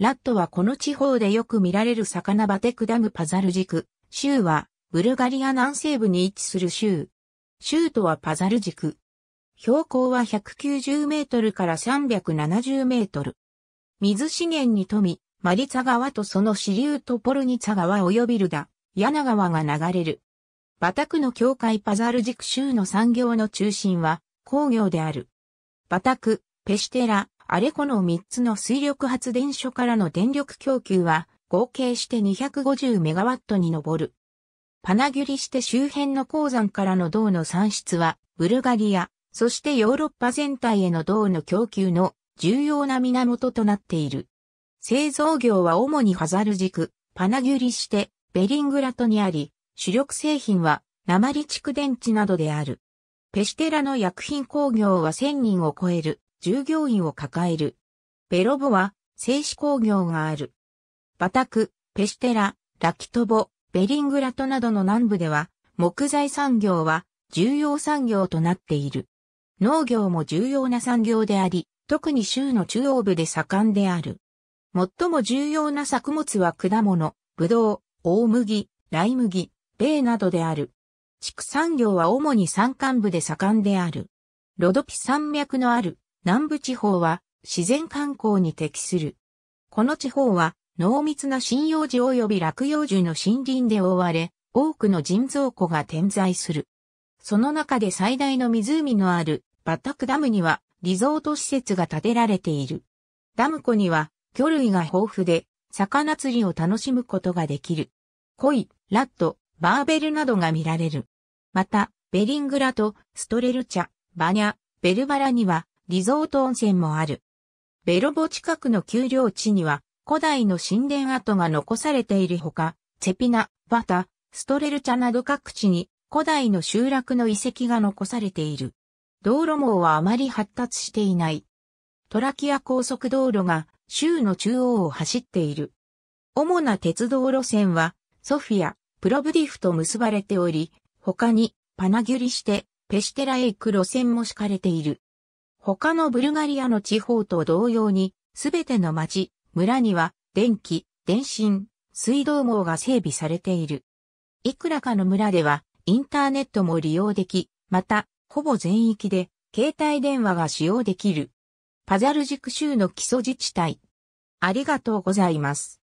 ラットはこの地方でよく見られる魚バテクダムパザル軸。州は、ブルガリア南西部に位置する州。州都はパザル軸。標高は190メートルから370メートル。水資源に富み、マリツァ川とその支流とポルニツァ川及びルダ、ヤナ川が流れる。バタクの境界パザル軸州の産業の中心は工業である。バタク、ペシテラ、アレコの3つの水力発電所からの電力供給は合計して 250MW に上る。パナギュリして周辺の鉱山からの銅の産出はブルガリア、そしてヨーロッパ全体への銅の供給の重要な源となっている。製造業は主にハザル軸、パナギュリして、ベリングラトにあり、主力製品は鉛蓄電池などである。ペシテラの薬品工業は1000人を超える。従業員を抱える。ベロボは、製紙工業がある。バタク、ペシテラ、ラキトボ、ベリングラトなどの南部では、木材産業は重要産業となっている。農業も重要な産業であり、特に州の中央部で盛んである。最も重要な作物は果物、ブドウ、大麦、ライ麦、米などである。畜産業は主に山間部で盛んである。ロドピ山脈のある南部地方は自然観光に適する。この地方は濃密な針葉樹及び落葉樹の森林で覆われ、多くの人造湖が点在する。その中で最大の湖のあるバタクダムにはリゾート施設が建てられている。ダム湖には魚類が豊富で魚釣りを楽しむことができる。コイ、ラット、バーベルなどが見られる。また、ベリングラとストレルチャ、バニャ、ベルバラにはリゾート温泉もある。ベロボ近くの丘陵地には、古代の神殿跡が残されているほか、セピナ、バタ、ストレルチャなど各地に古代の集落の遺跡が残されている。道路網はあまり発達していない。トラキア高速道路が州の中央を走っている。主な鉄道路線はソフィア、プロブディフと結ばれており、他にパナギュリしてペシテラへ行く路線も敷かれている。他のブルガリアの地方と同様に、すべての町、村には、電気、電信、水道網が整備されている。いくらかの村では、インターネットも利用でき、また、ほぼ全域で、携帯電話が使用できる。パザルジク州の基礎自治体。ありがとうございます。